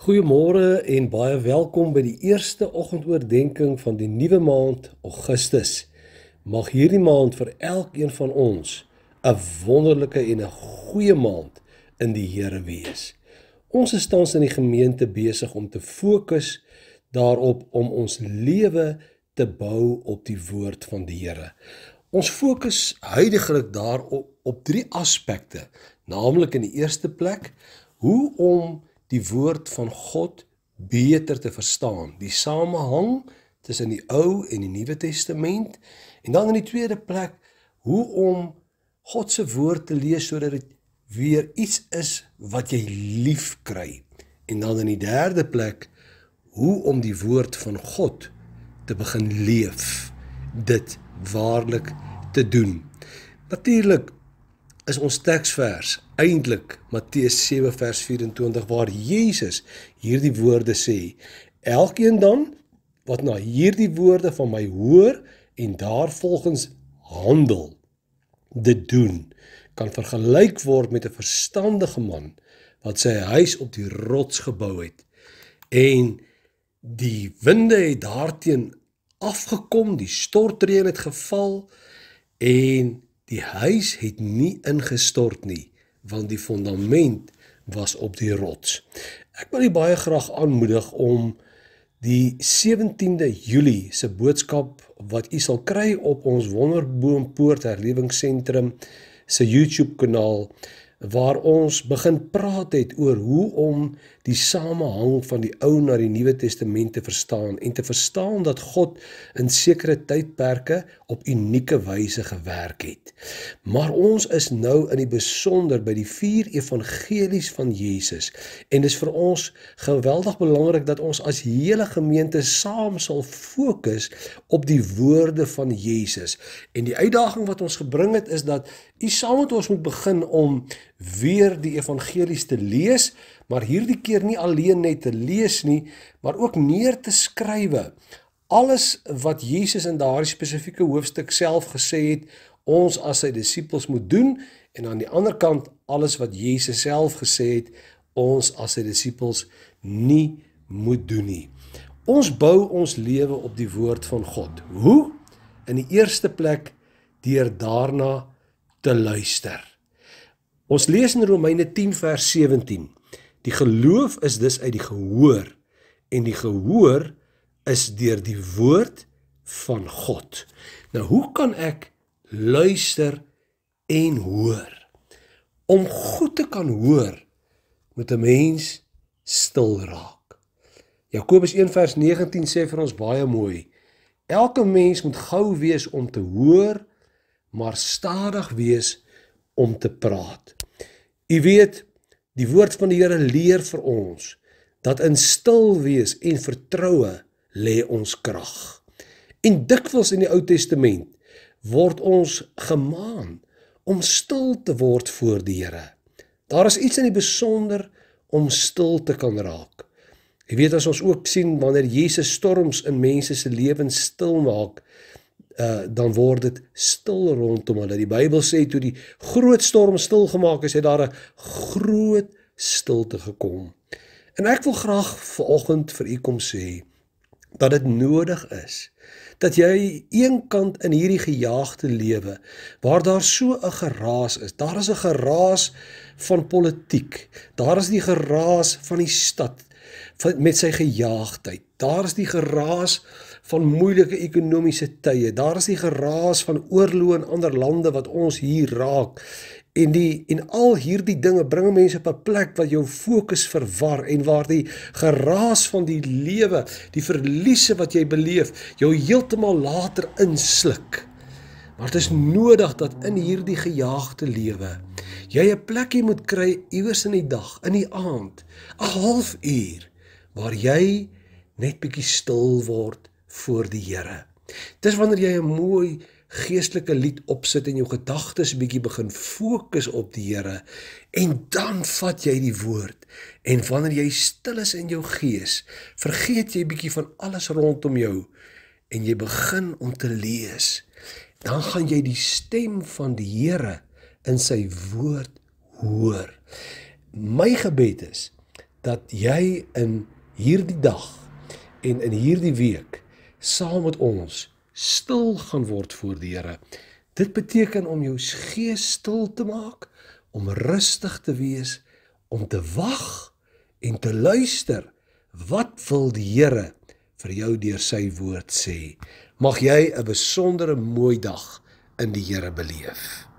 Goeiemôre en baie welkom by die eerste oggendoordenkings van die nuwe maand Augustus. Mag hierdie maand vir elkeen van ons 'n wonderlike en 'n goeie maand in die Here wees. Ons is tans in die gemeente besig om te fokus daarop om ons lewe te bou op die woord van die Here. Ons fokus heidiglik daarop op drie aspekte, naamlik in die eerste plek hoe om die woord van God beter te verstaan, die samehang tussen die Ou en die Nuwe Testament en dan in die tweede plek hoe om God se woord te lees sodat dit weer iets is wat jy lief kry. En dan in die derde plek hoe om die woord van God te begin leef, dit waarlik te doen. Natuurlik is ons teksvers eintlik Matteus 7 vers 24 waar Jesus hierdie woorde sê: Elkeen dan wat na hierdie woorde van my hoor en daarvolgens handel, dit doen, kan vergelyk word met 'n verstandige man wat sy huis op die rots gebou het en die winde het daarteen afgekom, die stortreën het geval en Die huis het nie ingestort nie, want die fondament was op die rots. Ek wil julle baie graag aanmoedig om die 17de Julie se boodskap wat u sal kry op ons Wonderboom Poort Herlewingsentrum se YouTube kanaal waar ons begin praat het oor hoe om die samehang van die Ou na die Nuwe Testament te verstaan en te verstaan dat God in sekere tydperke op unieke wyse gewerk het. Maar ons is nou in die besonder by die vier evangelies van Jesus en dit is vir ons geweldig belangrik dat ons as hele gemeente saam sal fokus op die woorde van Jesus. En die uitdaging wat ons gebring het is dat U saam met ons moet begin om weer die evangelies te lees, maar hierdie keer nie alleen net te lees nie, maar ook neer te skrywe. Alles wat Jesus in daardie spesifieke hoofstuk self gesê het, ons as sy disippels moet doen en aan die ander kant alles wat Jesus self gesê het, ons as sy disippels nie moet doen nie. Ons bou ons lewe op die woord van God. Hoe? In die eerste plek deur daarna te luister. Ons lees in Romeine 10 vers 17. Die geloof is dus uit die gehoor en die gehoor is deur die woord van God. Nou hoe kan ek luister en hoor? Om goed te kan hoor moet 'n mens stil raak. Jakobus 1 vers 19 sê vir ons baie mooi: Elke mens moet gou wees om te hoor maar stadig wees om te praat. U weet, die woord van die Here leer vir ons dat in stil wees en vertroue lê ons krag. En dikwels in die Ou Testament word ons gemaan om stil te word voor die Here. Daar is iets in die besonder om stil te kan raak. Jy weet as ons ook sien wanneer Jesus storms in mense se lewens stil maak, uh, dan word dit stil rondom hulle. Die Bybel sê toe die groot storm stilgemaak is, het daar 'n groot stilte gekom. En ek wil graag vanoggend vir u kom sê dat dit nodig is dat jy eenkant in hierdie gejaagde lewe waar daar so 'n geraas is, daar is 'n geraas van politiek, daar is die geraas van die stad van, met sy gejaagdheid. Daar is die geraas van moeilike ekonomiese tye. Daar is die geraas van oorloë in ander lande wat ons hier raak. En die en al hierdie dinge bring mense op 'n plek wat jou fokus verwar en waar die geraas van die lewe, die verliese wat jy beleef, jou heeltemal later insluk. Maar dit is nodig dat in hierdie gejaagde lewe jy 'n plekie moet kry iewers in die dag, in die aand, 'n halfuur waar jy net bietjie stil word voor die Here. Dis wanneer jy 'n mooi geestelike lied opsit en jou gedagtes bietjie begin fokus op die Here en dan vat jy die woord en wanneer jy stil is in jou gees, vergeet jy bietjie van alles rondom jou en jy begin om te lees. Dan gaan jy die stem van die Here in sy woord hoor. My gebed is dat jy in hierdie dag en in hierdie week saam met ons stil gaan word voor die Here. Dit beteken om jou gees stil te maak, om rustig te wees, om te wag en te luister wat wil die Here vir jou deur sy woord sê. Mag jy 'n besondere mooi dag in die Here beleef.